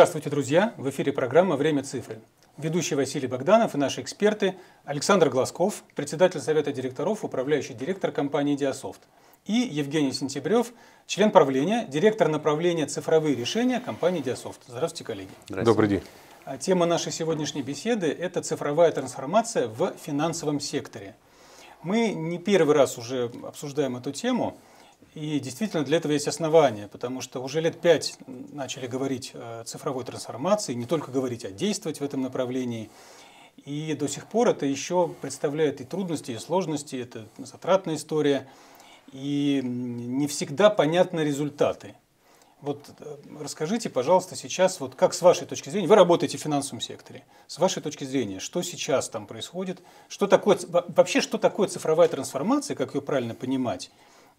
Здравствуйте, друзья! В эфире программа «Время цифры». Ведущий Василий Богданов и наши эксперты Александр Глазков, председатель Совета директоров, управляющий директор компании «Диасофт», и Евгений Сентябрев, член правления, директор направления «Цифровые решения» компании «Диасофт». Здравствуйте, коллеги! Здравствуйте. Добрый день! А тема нашей сегодняшней беседы – это цифровая трансформация в финансовом секторе. Мы не первый раз уже обсуждаем эту тему – и действительно для этого есть основания, потому что уже лет пять начали говорить о цифровой трансформации, не только говорить, а действовать в этом направлении. И до сих пор это еще представляет и трудности, и сложности, это затратная история, и не всегда понятны результаты. Вот э, расскажите, пожалуйста, сейчас, вот как с вашей точки зрения, вы работаете в финансовом секторе, с вашей точки зрения, что сейчас там происходит, что такое, вообще, что такое цифровая трансформация, как ее правильно понимать,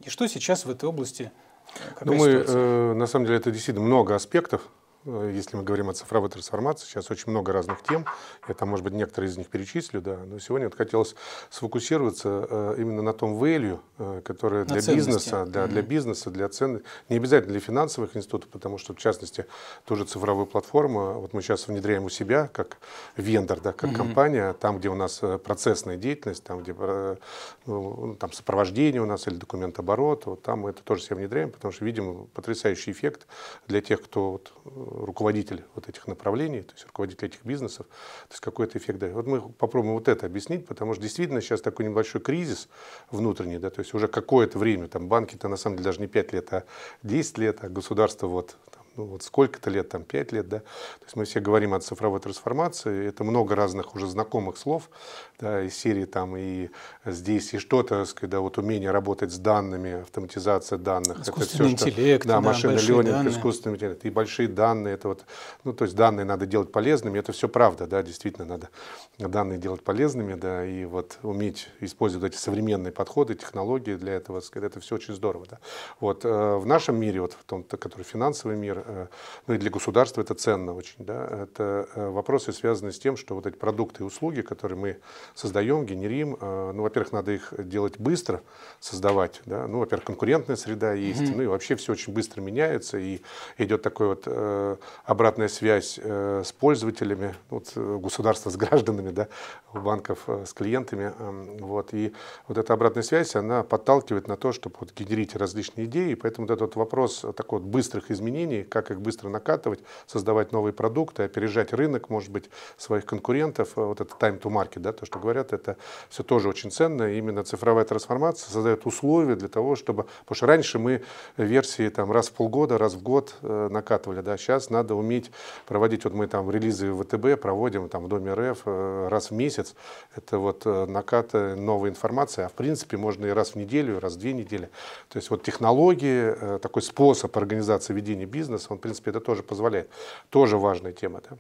и что сейчас в этой области? Э, какая Думаю, ну, э, на самом деле, это действительно много аспектов, Э, если мы говорим о цифровой трансформации, сейчас очень много разных тем, я там, может быть, некоторые из них перечислю, да, но сегодня вот хотелось сфокусироваться э, именно на том value, э, которое для бизнеса, да, для бизнеса, для цен, не обязательно для финансовых институтов, потому что, в частности, тоже цифровую платформу а вот мы сейчас внедряем у себя, как вендор, да, как компания, там, где у нас процессная деятельность, там, где ну, там сопровождение у нас или документооборот, вот там мы это тоже себе внедряем, потому что видим потрясающий эффект для тех, кто вот, руководитель вот этих направлений, то есть руководитель этих бизнесов, то есть какой-то эффект дает. Вот мы попробуем вот это объяснить, потому что действительно сейчас такой небольшой кризис внутренний, да, то есть уже какое-то время, там банки-то на самом деле даже не 5 лет, а 10 лет, а государство вот ну, вот сколько-то лет, там, пять лет, да, то есть мы все говорим о цифровой трансформации, это много разных уже знакомых слов, да, из серии там и здесь, и что-то, когда вот умение работать с данными, автоматизация данных. Искусственный это все, интеллект, что, да, да, машина ленинг, искусственный интеллект, и большие данные, это вот, ну, то есть данные надо делать полезными, это все правда, да, действительно надо данные делать полезными, да, и вот уметь использовать эти современные подходы, технологии для этого, это все очень здорово, да. Вот, э, в нашем мире, вот в том, который финансовый мир, Э, ну и для государства это ценно очень, да, это э, вопросы, связаны с тем, что вот эти продукты и услуги, которые мы создаем, генерим, э, ну, во-первых, надо их делать быстро, создавать, да, ну, во-первых, конкурентная среда есть, mm-hmm. ну и вообще все очень быстро меняется, и идет такой вот обратная связь с пользователями, вот государство с гражданами, да, банков с клиентами, эм, вот, и вот эта обратная связь, она подталкивает на то, чтобы вот генерить различные идеи, поэтому вот этот вопрос такой вот быстрых изменений, как их быстро накатывать, создавать новые продукты, опережать рынок, может быть, своих конкурентов. Э, вот это time to market, да, то, что говорят, это все тоже очень ценно. именно цифровая трансформация создает условия для того, чтобы... Потому что раньше мы версии там, раз в полгода, раз в год э, накатывали. Да. Сейчас надо уметь проводить... Вот мы там релизы в ВТБ проводим там, в Доме РФ э, раз в месяц. Это вот накат новой информации. А в принципе можно и раз в неделю, и раз в две недели. То есть вот технологии, такой способ организации ведения бизнеса, бизнес, он, в принципе, это тоже позволяет. Тоже важная тема. Да?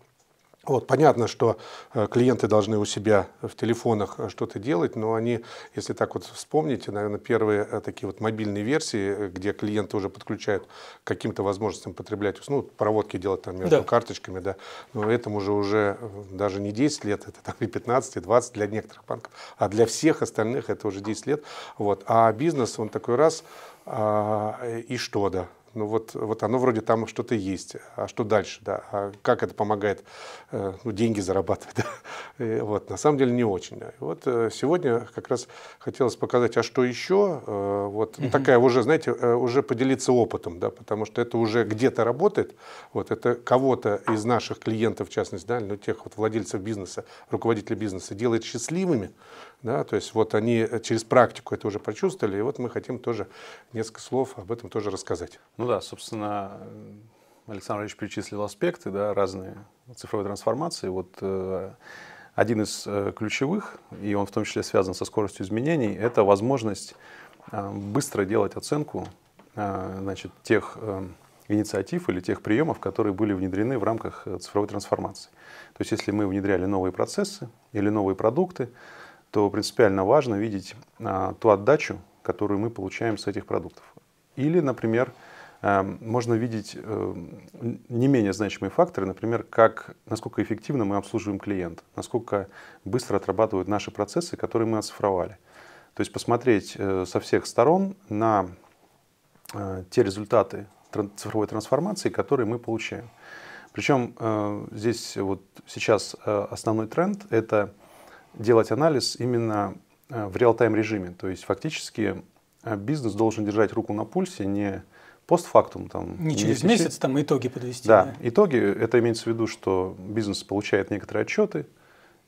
Вот, понятно, что э, клиенты должны у себя в телефонах э, что-то делать, но они, если так вот вспомните, наверное, первые э, такие вот мобильные версии, где клиенты уже подключают каким-то возможностям потреблять, ну, проводки делать там между да. карточками, да, но этому же уже даже не 10 лет, это там и 15, и 20 для некоторых банков, а для всех остальных это уже 10 лет, вот, а бизнес, он такой раз, а, и что, да, ну вот, вот оно вроде там что-то есть, а что дальше, да, а как это помогает, э, ну, деньги зарабатывать, да, и вот, на самом деле не очень, да. вот э, сегодня как раз хотелось показать, а что еще, э, вот угу. такая уже, знаете, э, уже поделиться опытом, да, потому что это уже где-то работает, вот, это кого-то из наших клиентов, в частности, да, ну, тех вот владельцев бизнеса, руководителей бизнеса делает счастливыми, да, то есть вот они э, через практику это уже почувствовали, и вот мы хотим тоже несколько слов об этом тоже рассказать. Ну да, собственно, э, Александр Ильич перечислил аспекты, да, разные цифровой трансформации. Вот э, один из э, ключевых, и он в том числе связан со скоростью изменений, это возможность э, быстро делать оценку э, значит, тех э, инициатив или тех приемов, которые были внедрены в рамках э, цифровой трансформации. То есть если мы внедряли новые процессы или новые продукты, то принципиально важно видеть а, ту отдачу, которую мы получаем с этих продуктов. Или, например, а, можно видеть э, не менее значимые факторы, например, как, насколько эффективно мы обслуживаем клиента, насколько быстро отрабатывают наши процессы, которые мы оцифровали. То есть посмотреть э, со всех сторон на э, те результаты цифровой трансформации, которые мы получаем. Причем здесь вот сейчас основной тренд – это делать анализ именно э, в реал-тайм режиме. То есть фактически э, бизнес должен держать руку на пульсе, не постфактум. Там, не через не месяц там итоги подвести. Да, да, итоги, это имеется в виду, что бизнес получает некоторые отчеты,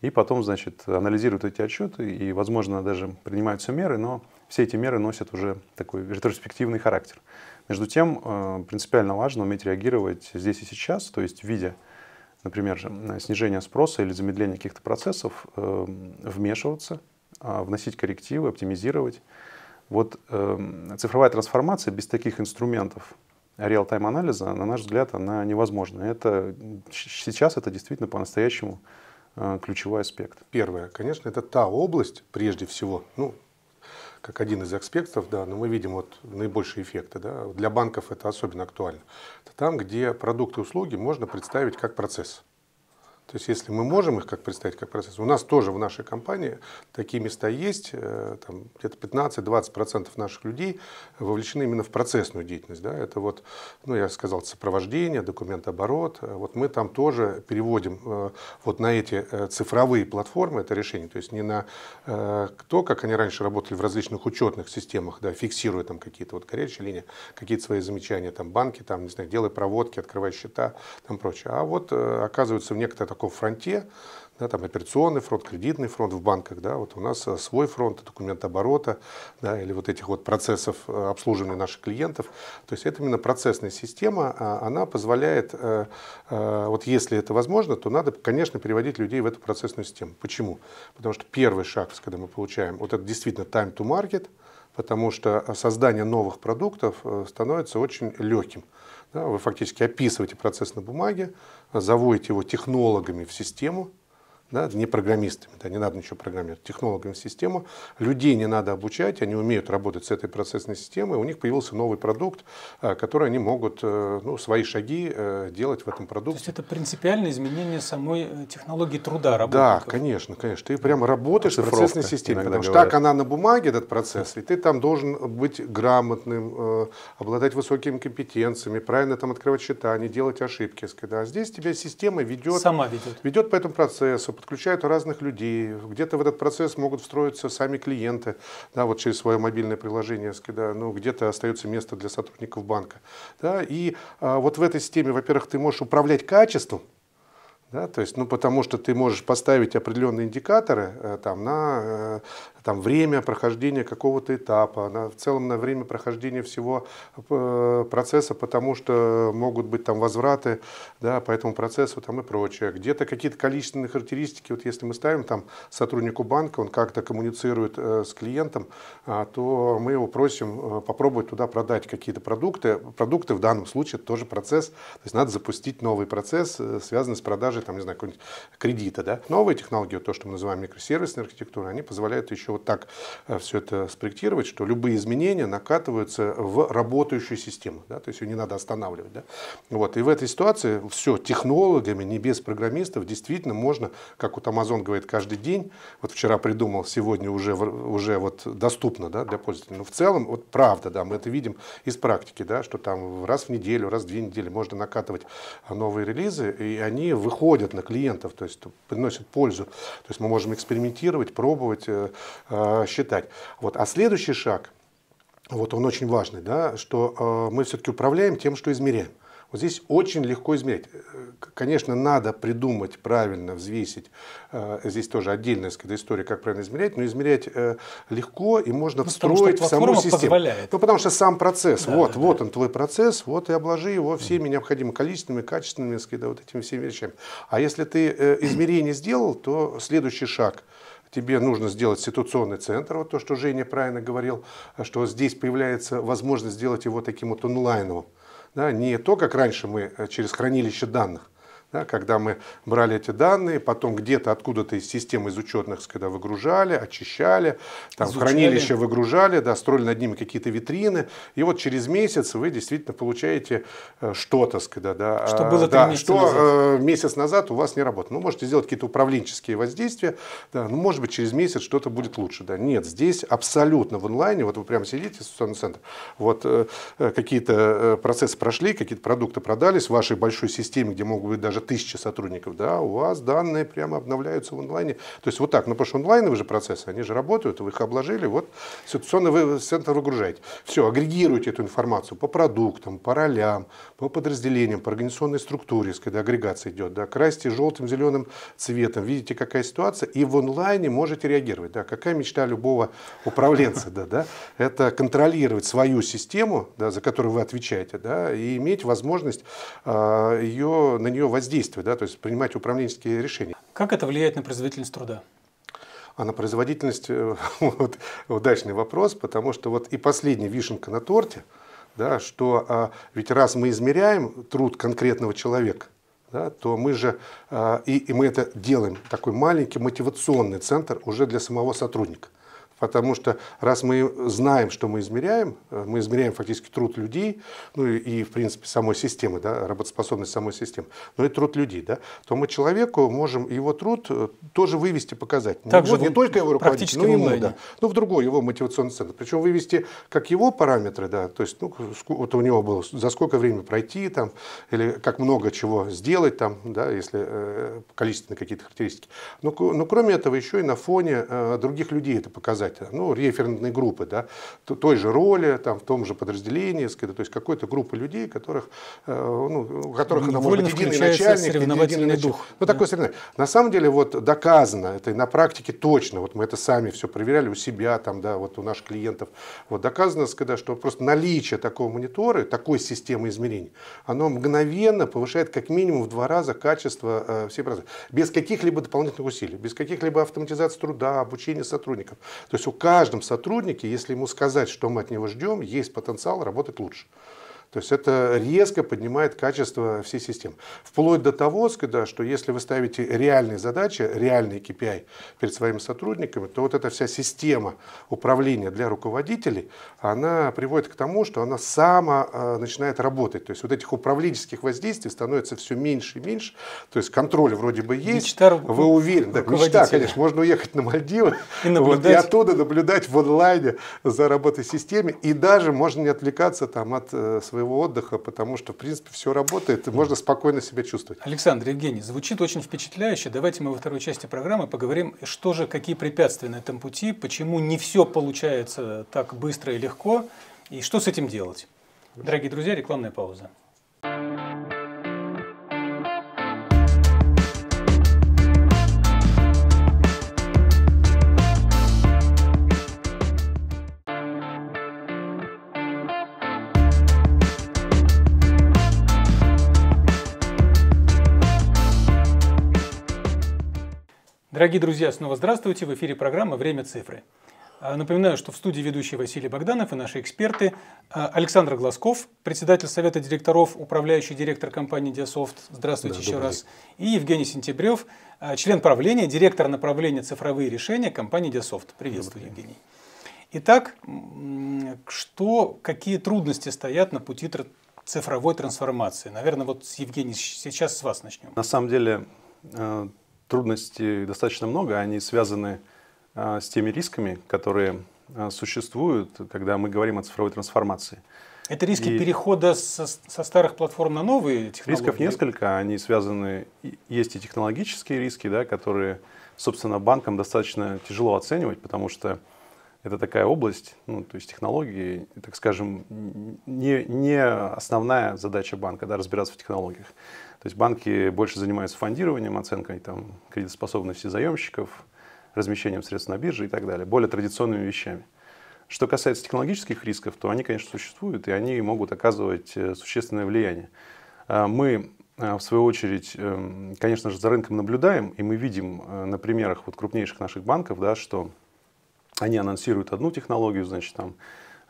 и потом, значит, анализируют эти отчеты, и, возможно, даже принимаются меры, но все эти меры носят уже такой ретроспективный характер. Между тем, э, принципиально важно уметь реагировать здесь и сейчас, то есть видя, например, снижение спроса или замедление каких-то процессов, э, вмешиваться, а, вносить коррективы, оптимизировать. Вот э, цифровая трансформация без таких инструментов реал-тайм анализа, на наш взгляд, она невозможна. Это, сейчас это действительно по-настоящему э, ключевой аспект? Первое, конечно, это та область, прежде всего, ну, как один из аспектов, да, но мы видим вот наибольшие эффекты. Да. Для банков это особенно актуально. Это там, где продукты и услуги можно представить как процесс. То есть, если мы можем их как представить как процесс, у нас тоже в нашей компании такие места есть, э, там, где-то 15-20% наших людей вовлечены именно в процессную деятельность. Да? Это вот, ну, я сказал, сопровождение, документооборот. Э, вот мы там тоже переводим э, вот на эти цифровые платформы это решение, то есть не на то, как они раньше работали в различных учетных системах, да, фиксируя там какие-то вот горячие линии, какие-то свои замечания, там банки, там, не знаю, делай проводки, открывай счета, там прочее. А вот оказывается в некоторых таком фронте, да, там операционный фронт, кредитный фронт в банках, да, вот у нас э, свой фронт документ оборота, да, или вот этих вот процессов э, обслуживания наших клиентов. То есть это именно процессная система, а она позволяет, э, вот если это возможно, то надо, конечно, переводить людей в эту процессную систему. Почему? Потому что первый шаг, когда мы получаем вот это действительно time to market – потому что создание новых продуктов э, становится очень легким. Вы фактически описываете процесс на бумаге, заводите его технологами в систему, да, не программистами, да, не надо ничего программировать, технологами системы. Людей не надо обучать, они умеют работать с этой процессной системой, у них появился новый продукт, э, который они могут э, ну, свои шаги э, делать в этом продукте. То есть это принципиальное изменение самой технологии труда работы. Да, конечно, конечно. Ты прямо работаешь в процессной системе, потому говорят. что так она на бумаге, этот процесс, и ты там должен быть грамотным, обладать высокими компетенциями, правильно там открывать счета, не делать ошибки. Да. А здесь тебя система ведет, Сама ведет. ведет по этому процессу, подключают разных людей, где-то в этот процесс могут встроиться сами клиенты, да, вот через свое мобильное приложение, да, ну, где-то остается место для сотрудников банка. Да, и а, вот в этой системе, во-первых, ты можешь управлять качеством, да, то есть, ну, потому что ты можешь поставить определенные индикаторы э, там, на э, там, время прохождения какого-то этапа, на, в целом на время прохождения всего э, процесса, потому что могут быть там возвраты да, по этому процессу там, и прочее. Где-то какие-то количественные характеристики, вот если мы ставим там сотруднику банка, он как-то коммуницирует с клиентом, а, то мы его просим попробовать туда продать какие-то продукты. Продукты в данном случае тоже процесс, то есть надо запустить новый процесс, связанный с продажей там, не знаю, какого-нибудь кредита. Да? Новые технологии, вот то, что мы называем микросервисной архитектурой, они позволяют еще вот так э, все это спроектировать, что любые изменения накатываются в работающую систему. Да? То есть ее не надо останавливать. Да? Вот. И в этой ситуации все технологами, не без программистов, действительно можно, как вот Amazon говорит, каждый день, вот вчера придумал, сегодня уже, уже вот доступно да, для пользователей. Но в целом, вот правда, да, мы это видим из практики, да, что там раз в неделю, раз в две недели можно накатывать новые релизы, и они выходят переходят на клиентов, то есть приносят пользу. То есть мы можем экспериментировать, пробовать, э, э, считать. Вот. А следующий шаг, вот он очень важный, да, что э, мы все-таки управляем тем, что измеряем. Вот здесь очень легко измерять. Конечно, надо придумать правильно, взвесить. Э, здесь тоже отдельная сказать, история, как правильно измерять, но измерять э, легко и можно ну, встроить в саму систему. Позволяет. Ну, потому что сам процесс, да, вот, да, вот да. он твой процесс, вот и обложи его всеми необходимыми количественными, качественными, сказать, вот этими всеми вещами. А если ты э, измерение сделал, то следующий шаг – тебе нужно сделать ситуационный центр, вот то, что Женя правильно говорил, что здесь появляется возможность сделать его таким вот онлайновым да, не то, как раньше мы э, через хранилище данных да, когда мы брали эти данные, потом где-то откуда-то из системы из учетных, когда выгружали, очищали, там Изучали. хранилище выгружали, да, строили над ними какие-то витрины, и вот через месяц вы действительно получаете э, что-то, когда, да, что э, было да, что назад. Э, месяц назад у вас не работало. Ну, можете сделать какие-то управленческие воздействия, да, ну, может быть, через месяц что-то будет лучше, да. Нет, здесь абсолютно в онлайне, вот вы прямо сидите, ситуационный центр, вот какие-то процессы прошли, какие-то продукты продались в вашей большой системе, где могут быть даже тысяча сотрудников, да, у вас данные прямо обновляются в онлайне. То есть вот так, ну потому что онлайновые же процессы, они же работают, вы их обложили, вот ситуационный вы, центр выгружаете. Все, агрегируйте эту информацию по продуктам, по ролям, по подразделениям, по организационной структуре, когда агрегация идет, да, красьте желтым, зеленым цветом, видите, какая ситуация, и в онлайне можете реагировать, да, какая мечта любого управленца, да, да, это контролировать свою систему, да, за которую вы отвечаете, да, и иметь возможность э, а, ее, на нее воздействовать воздействовать, да, то есть принимать управленческие решения. Как это влияет на производительность труда? А на производительность э, вот, удачный вопрос, потому что вот и последняя вишенка на торте, да, что а, ведь раз мы измеряем труд конкретного человека, да, то мы же а, и, и мы это делаем такой маленький мотивационный центр уже для самого сотрудника. Потому что раз мы знаем, что мы измеряем, э, мы измеряем фактически труд людей, ну и, в принципе, самой системы, да, работоспособность самой системы, но и труд людей, да, то мы человеку можем его труд э, тоже вывести, показать. Также вот, не только его руководитель, но и ему, да, но в другой его мотивационный центр. Причем вывести как его параметры, да, то есть ну, вот у него было, за сколько времени пройти там, или как много чего сделать там, да, если э, количественные какие-то характеристики. Но, ну, но ну, кроме этого еще и на фоне э, других людей это показать какая ну, референтной группы, да, той же роли, там, в том же подразделении, то есть какой-то группы людей, которых, э, ну, у которых она может быть единый начальник, единый начальник. дух. Ну, да. такой соревнование. На самом деле, вот доказано, это и на практике точно, вот мы это сами все проверяли у себя, там, да, вот у наших клиентов, вот доказано, когда, что просто наличие такого монитора, такой системы измерений, оно мгновенно повышает как минимум в два раза качество э, всей процесса. Без каких-либо дополнительных усилий, без каких-либо автоматизации труда, обучения сотрудников. То есть есть у каждом сотруднике, если ему сказать, что мы от него ждем, есть потенциал работать лучше. То есть это резко поднимает качество всей системы. Вплоть до того, да, что если вы ставите реальные задачи, реальный KPI перед своими сотрудниками, то вот эта вся система управления для руководителей, она приводит к тому, что она сама э, начинает работать. То есть вот этих управленческих воздействий становится все меньше и меньше. То есть контроль вроде бы есть. Мечта вы уверены. Да, мечта, конечно. Можно уехать на Мальдивы и, вот, и оттуда наблюдать в онлайне за работой системы. И даже можно не отвлекаться там, от э, своего своего отдыха, потому что, в принципе, все работает, и можно спокойно себя чувствовать. Александр, Евгений, звучит очень впечатляюще. Давайте мы во второй части программы поговорим, что же, какие препятствия на этом пути, почему не все получается так быстро и легко, и что с этим делать. Дорогие друзья, рекламная пауза. Дорогие друзья, снова здравствуйте. В эфире программа «Время цифры». А, напоминаю, что в студии ведущий Василий Богданов и наши эксперты а, Александр Глазков, председатель Совета директоров, управляющий директор компании Диасофт. Здравствуйте да, еще добрый. раз. И Евгений Сентябрев, а, член правления, директор направления цифровые решения компании Диасофт. Приветствую, добрый. Евгений. Итак, что, какие трудности стоят на пути цифровой трансформации? Наверное, вот с Евгений сейчас с вас начнем. На самом деле э, трудностей достаточно много, они связаны а, с теми рисками, которые а, существуют, когда мы говорим о цифровой трансформации. Это риски и перехода со, со старых платформ на новые технологии? Рисков несколько, они связаны, есть и технологические риски, да, которые, собственно, банкам достаточно тяжело оценивать, потому что это такая область, ну, то есть технологии, так скажем, не, не основная задача банка, да, разбираться в технологиях. То есть банки больше занимаются фондированием, оценкой там, кредитоспособности заемщиков, размещением средств на бирже и так далее, более традиционными вещами. Что касается технологических рисков, то они, конечно, существуют, и они могут оказывать э, существенное влияние. А, мы, а, в свою очередь, эм, конечно же, за рынком наблюдаем, и мы видим э, на примерах вот крупнейших наших банков, да, что они анонсируют одну технологию, значит, там,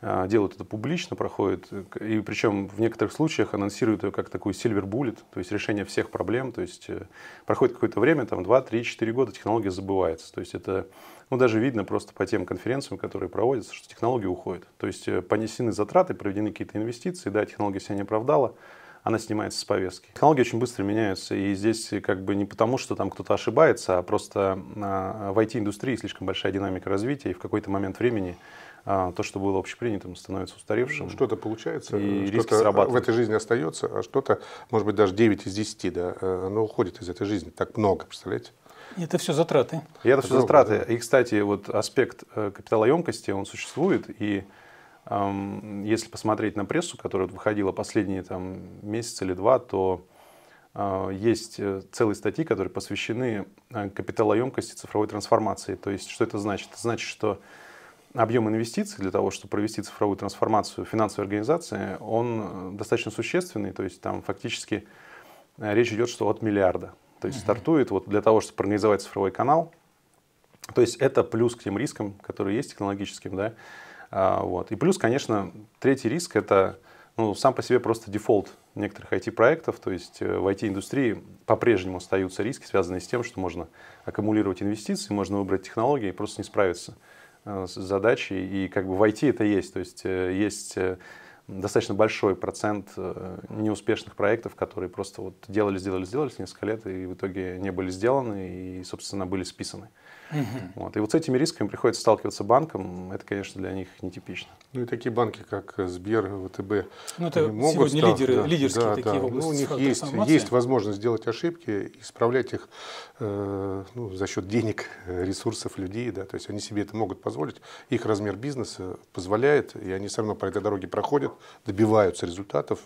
а, делают это публично, проходит э, и причем в некоторых случаях анонсируют ее как такую silver bullet, то есть решение всех проблем, то есть э, проходит какое-то время, там 2, 3, 4 года технология забывается, то есть это, ну даже видно просто по тем конференциям, которые проводятся, что технология уходит, то есть э, понесены затраты, проведены какие-то инвестиции, да, технология себя не оправдала, она снимается с повестки. Технологии очень быстро меняются, и здесь как бы не потому, что там кто-то ошибается, а просто а, в IT-индустрии слишком большая динамика развития, и в какой-то момент времени а, то, что было общепринятым, становится устаревшим. Ну, что-то получается, и э, что-то в этой жизни остается, а что-то, может быть, даже 9 из 10, да, э, оно уходит из этой жизни. Так много, представляете? это все затраты. И это, это все затраты. Да. И, кстати, вот аспект э, капиталоемкости, он существует, и эм, если посмотреть на прессу, которая выходила последние там, месяц или два, то а, есть целые статьи, которые посвящены капиталоемкости цифровой трансформации. То есть, что это значит? Это значит, что объем инвестиций для того, чтобы провести цифровую трансформацию финансовой организации, он э, достаточно существенный, то есть там фактически э, речь идет, что от миллиарда. То есть стартует вот для того, чтобы организовать цифровой канал. То есть это плюс к тем рискам, которые есть технологическим, да. А, вот. И плюс, конечно, третий риск это ну, сам по себе просто дефолт некоторых IT-проектов, то есть э, в IT-индустрии по-прежнему остаются риски, связанные с тем, что можно аккумулировать инвестиции, можно выбрать технологии и просто не справиться. Э, задачи, и как бы войти это есть. То есть э, есть э, достаточно большой процент э, неуспешных проектов, которые просто вот делали, сделали, сделали несколько лет и в итоге не были сделаны и, собственно, были списаны. Угу. Вот. И вот с этими рисками приходится сталкиваться банкам. Это, конечно, для них нетипично. Ну и такие банки, как э, Сбер, ВТБ, ну, это могут сегодня стал... лидеры, да, лидерские да, такие да. в области. Ну, у них есть, есть возможность сделать ошибки, и исправлять их э, ну, за счет денег, э, ресурсов людей. Да. То есть они себе это могут позволить. Их размер бизнеса позволяет, и они все равно по этой дороге проходят добиваются результатов.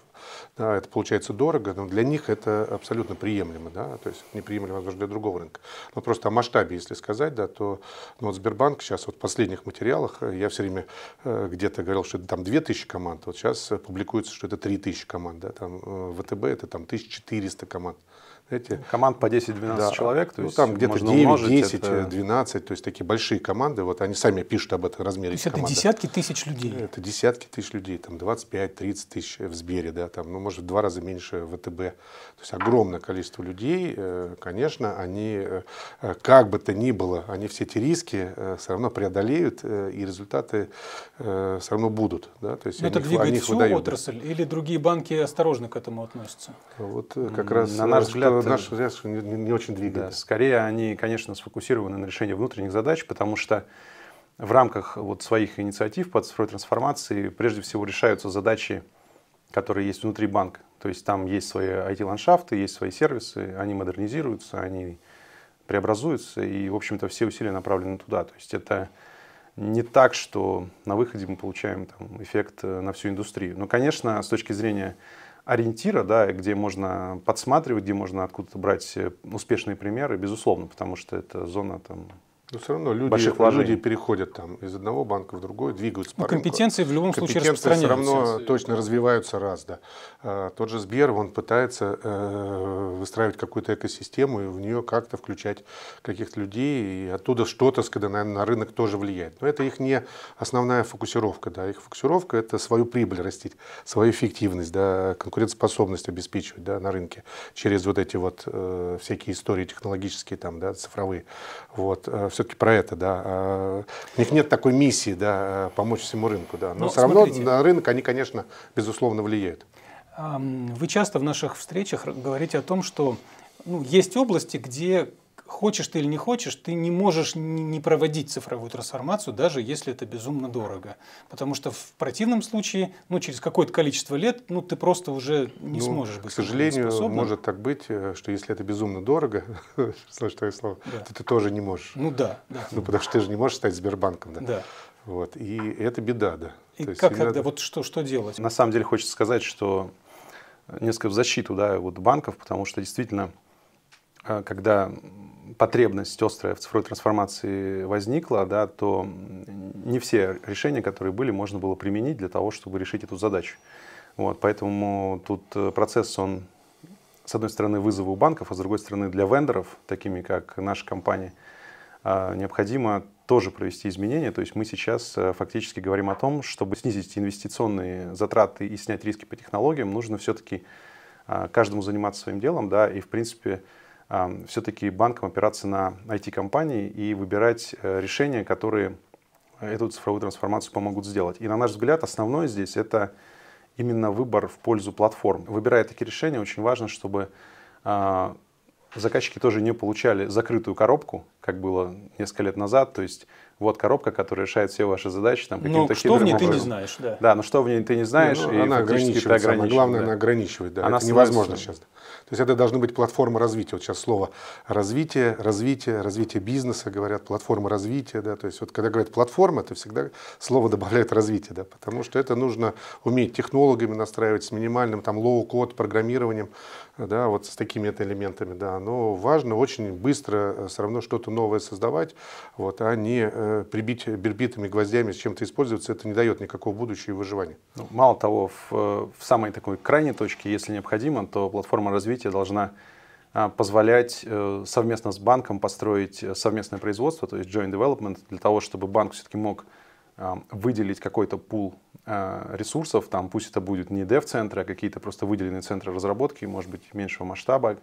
Да, это получается дорого, но для них это абсолютно приемлемо. Да? То есть неприемлемо, даже для другого рынка. Но просто о масштабе, если сказать, да, то ну, вот Сбербанк сейчас вот в последних материалах, э, я все время э, где-то говорил, что это там 2000 команд, вот сейчас э, публикуется, что это 3000 команд. Да? Там, э, ВТБ это там 1400 команд эти команд по 10-12 да, человек, то ну, есть там где-то 9, умножить, 10, это... Э, то есть такие большие команды, вот они сами пишут об этом размере. То есть команды. это десятки тысяч людей? Это десятки тысяч людей, там 25-30 тысяч в Сбере, да, там, ну, может, в два раза меньше в ВТБ. То есть огромное количество людей, э, конечно, они, э, как бы то ни было, они все эти риски все равно преодолеют, и результаты все равно будут, да, то есть Но это двигает всю выдают, отрасль, да. или другие банки осторожно к этому относятся? Вот как раз... На наш взгляд, это... наши взгляды не, не очень двигались. Да. Скорее, они, конечно, сфокусированы на решении внутренних задач, потому что в рамках вот своих инициатив по цифровой трансформации прежде всего решаются задачи, которые есть внутри банка. То есть там есть свои IT-ландшафты, есть свои сервисы, они модернизируются, они преобразуются, и, в общем-то, все усилия направлены туда. То есть это не так, что на выходе мы получаем там, эффект э, на всю индустрию. Но, конечно, с точки зрения ориентира, да, где можно подсматривать, где можно откуда-то брать э, успешные примеры, безусловно, потому что это зона там, но все равно люди, больших люди переходят там из одного банка в другой, двигаются ну, по ну, Компетенции в любом компетенции случае распространяются. все равно точно развиваются раз, да. А, тот же Сбер, он пытается э, выстраивать какую-то экосистему и в нее как-то включать каких-то людей, и оттуда что-то, когда, наверное, на рынок тоже влияет. Но это их не основная фокусировка, да. Их фокусировка – это свою прибыль растить, свою эффективность, да, конкурентоспособность обеспечивать, да, на рынке через вот эти вот э, всякие истории технологические там, да, цифровые. Вот э, все-таки про это, да. А, у них нет такой миссии, да, а, помочь всему рынку, да. Но, ну, Но все смотрите. равно на рынок они, конечно, безусловно влияют. Вы часто в наших встречах говорите о том, что ну, есть области, где хочешь ты или не хочешь, ты не можешь не проводить цифровую трансформацию, даже если это безумно дорого. Потому что в противном случае, ну, через какое-то количество лет, ну, ты просто уже не ну, сможешь быть К сожалению, может так быть, э, что если это безумно дорого, слышишь твое слово, да. то ты тоже не можешь. Ну да, да. Ну, потому что ты же не можешь стать Сбербанком, да? Да. Вот, и это беда, да. И то как тогда, вот что, что делать? На самом деле хочется сказать, что несколько в защиту, да, вот банков, потому что действительно, э, когда потребность острая в цифровой трансформации возникла, да, то не все решения, которые были, можно было применить для того, чтобы решить эту задачу. Вот, поэтому тут э, процесс, он, с одной стороны, вызовы у банков, а с другой стороны, для вендоров, такими как наша компания, а, необходимо тоже провести изменения. То есть мы сейчас э, фактически говорим о том, чтобы снизить инвестиционные затраты и снять риски по технологиям, нужно все-таки а, каждому заниматься своим делом, да, и, в принципе, Эм, все-таки банкам опираться на IT-компании и выбирать э, решения, которые э, эту цифровую трансформацию помогут сделать. И на наш взгляд основное здесь это именно выбор в пользу платформ. Выбирая такие решения, очень важно, чтобы а, заказчики тоже не получали закрытую коробку, как было несколько лет назад, то есть вот коробка, которая решает все ваши задачи. Там, ну, что в ней образом. ты не знаешь, да. Да, но что в ней ты не знаешь, ну, ну, и она ограничивает, ты главное, да. она ограничивает, да, она это невозможно сейчас. То есть это должны быть платформы развития, вот сейчас слово развитие, развитие, развитие бизнеса, говорят, платформа развития, да, то есть вот когда говорят платформа, то всегда слово добавляет развитие, да, потому что это нужно уметь технологами настраивать с минимальным там лоу-код, программированием, да, вот с такими это элементами, да, но важно очень быстро э, все равно что-то новое создавать, вот, а не э, прибить бербитами, гвоздями, с чем-то использоваться, это не дает никакого будущего и выживания. Ну, мало того, в, в самой такой крайней точке, если необходимо, то платформа развития должна а, позволять э, совместно с банком построить э, совместное производство, то есть joint development, для того, чтобы банк все-таки мог а, выделить какой-то пул а, ресурсов, там пусть это будет не dev-центры, а какие-то просто выделенные центры разработки, может быть, меньшего масштаба,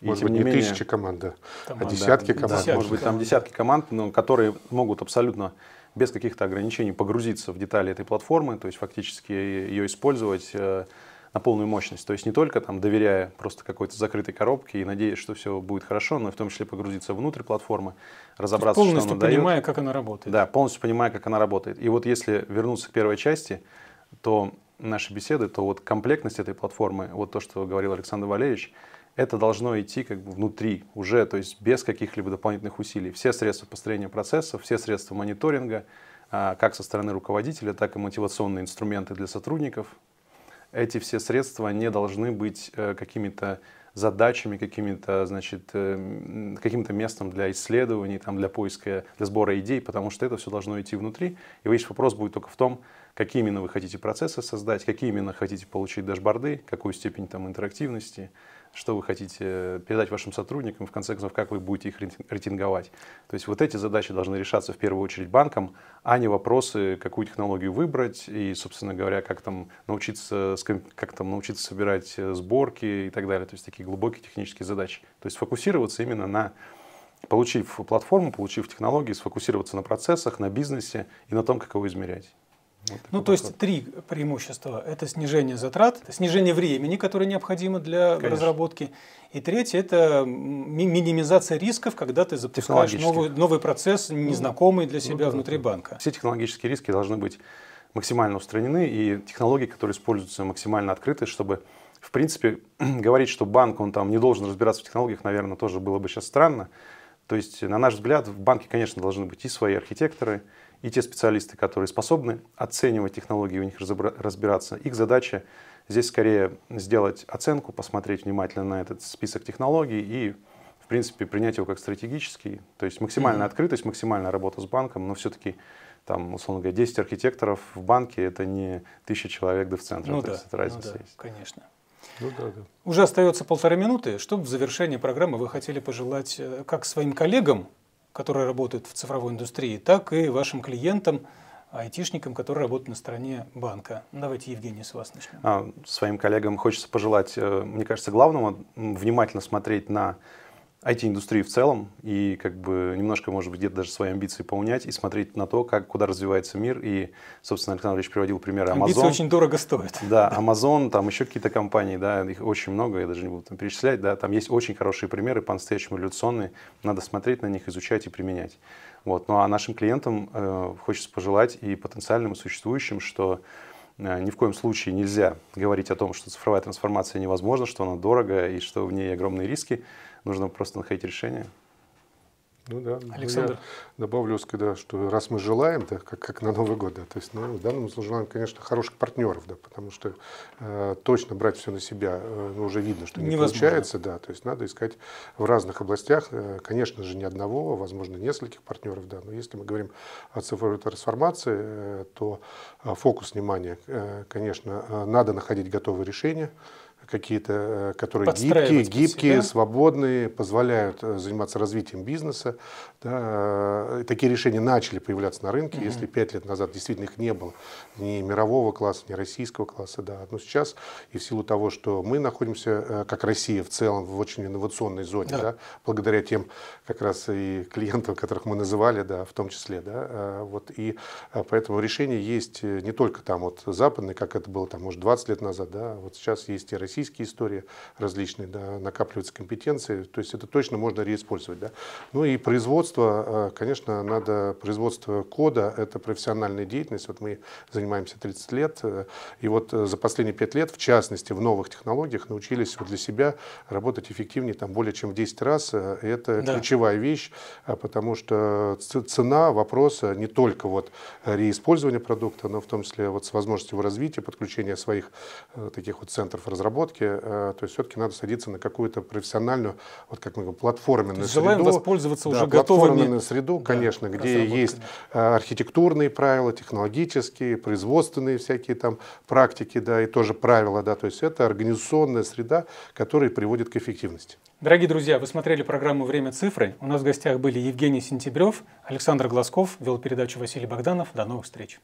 и может быть, не менее, тысячи команд, да, команд, а десятки да, команд. Десятки, может быть, там десятки команд, но которые могут абсолютно без каких-то ограничений погрузиться в детали этой платформы, то есть фактически ее использовать э, на полную мощность. То есть не только там доверяя просто какой-то закрытой коробке и надеясь, что все будет хорошо, но и в том числе погрузиться внутрь платформы, разобраться, полностью что она дает. Полностью понимая, как она работает. Да, полностью понимая, как она работает. И вот если вернуться к первой части, то наши беседы, то вот комплектность этой платформы, вот то, что говорил Александр Валерьевич, это должно идти как бы внутри уже, то есть без каких-либо дополнительных усилий. Все средства построения процессов, все средства мониторинга, а, как со стороны руководителя, так и мотивационные инструменты для сотрудников, эти все средства не должны быть э, какими-то задачами, какими-то, значит, э, каким-то местом для исследований, там, для поиска, для сбора идей, потому что это все должно идти внутри. И весь вопрос будет только в том, какие именно вы хотите процессы создать, какие именно хотите получить дашборды, какую степень там интерактивности, что вы хотите передать вашим сотрудникам, в конце концов, как вы будете их рейтинговать. То есть вот эти задачи должны решаться в первую очередь банком, а не вопросы, какую технологию выбрать и, собственно говоря, как там научиться, как там научиться собирать э, сборки и так далее. То есть такие глубокие технические задачи. То есть фокусироваться именно на получив платформу, получив технологии, сфокусироваться на процессах, на бизнесе и на том, как его измерять. Вот ну, то есть три преимущества. Это снижение затрат, снижение времени, которое необходимо для Конечно. разработки. И третье – это минимизация рисков, когда ты запускаешь новый, новый процесс, ну, незнакомый для ну себя ну, да, внутри да. банка. Все технологические риски должны быть максимально устранены, и технологии, которые используются, максимально открыты, чтобы, в принципе, говорить, что банк, он там не должен разбираться в технологиях, наверное, тоже было бы сейчас странно. То есть, на наш взгляд, в банке, конечно, должны быть и свои архитекторы, и те специалисты, которые способны оценивать технологии, у них разбираться, их задача здесь скорее сделать оценку, посмотреть внимательно на этот список технологий и, в принципе, принять его как стратегический. То есть максимальная mm-hmm. открытость, максимальная работа с банком, но все-таки там, условно говоря, 10 архитекторов в банке – это не тысяча человек да в центре. Ну, То да, есть это разница ну, да, есть. конечно. Ну, да, да. Уже остается полторы минуты. Что в завершении программы вы хотели пожелать э, как своим коллегам, которые работают в цифровой индустрии, так и вашим клиентам, айтишникам, которые работают на стороне банка. Давайте, Евгений, с вас начнем. А, своим коллегам хочется пожелать, э, мне кажется, главного внимательно смотреть на IT-индустрии в целом и как бы немножко, может быть, где-то даже свои амбиции поунять и смотреть на то, как, куда развивается мир. И, собственно, Александр Ильич приводил примеры Amazon. Амбиции очень дорого стоят. Да, Amazon, там еще какие-то компании, да, их очень много, я даже не буду там перечислять, да, там есть очень хорошие примеры, по-настоящему революционные, надо смотреть на них, изучать и применять. Вот. Ну а нашим клиентам э, хочется пожелать и потенциальным, и существующим, что э, ни в коем случае нельзя говорить о том, что цифровая трансформация невозможна, что она дорого и что в ней огромные риски нужно просто находить решение. Ну да. Ну, Александр. я добавлю, да, что раз мы желаем, да, как, как на Новый год, да, то есть ну, в данном случае желаем, конечно, хороших партнеров, да, потому что э, точно брать все на себя, э, ну, уже видно, что не Невозможно. получается, да, то есть надо искать в разных областях, э, конечно же, не одного, а, возможно, нескольких партнеров, да, но если мы говорим о цифровой трансформации, э, то э, фокус внимания, э, конечно, э, надо находить готовые решения, какие-то, э, которые гибкие, гибкие, себя. свободные, позволяют э, заниматься развитием бизнеса. Да. Э, такие решения начали появляться на рынке, угу. если пять лет назад действительно их не было ни мирового класса, ни российского класса. Да. Но сейчас и в силу того, что мы находимся, как Россия в целом, в очень инновационной зоне, да. Да, благодаря тем как раз и клиентам, которых мы называли, да, в том числе. Да, вот, и поэтому решения есть не только там вот западные, как это было там, может, 20 лет назад, да, вот сейчас есть и российские российские истории различные, да, накапливаются компетенции, то есть это точно можно реиспользовать. Да. Ну и производство, э, конечно, надо, производство кода – это профессиональная деятельность, вот мы занимаемся 30 лет, э, и вот э, за последние 5 лет, в частности, в новых технологиях научились вот для себя работать эффективнее, там более чем в 10 раз, и это да. ключевая вещь, потому что цена вопроса не только вот реиспользования продукта, но в том числе вот с возможностью его развития, подключения своих таких вот центров разработки, разработки, э, то есть все-таки надо садиться на какую-то профессиональную, вот как мы говорим, платформенную среду. Желаем воспользоваться да, готовыми. Платформенную среду, да, конечно, где есть э, архитектурные правила, технологические, производственные всякие там практики, да, и тоже правила, да, то есть это организационная среда, которая приводит к эффективности. Дорогие друзья, вы смотрели программу «Время цифры». У нас в гостях были Евгений Сентябрев, Александр Глазков, вел передачу Василий Богданов. До новых встреч.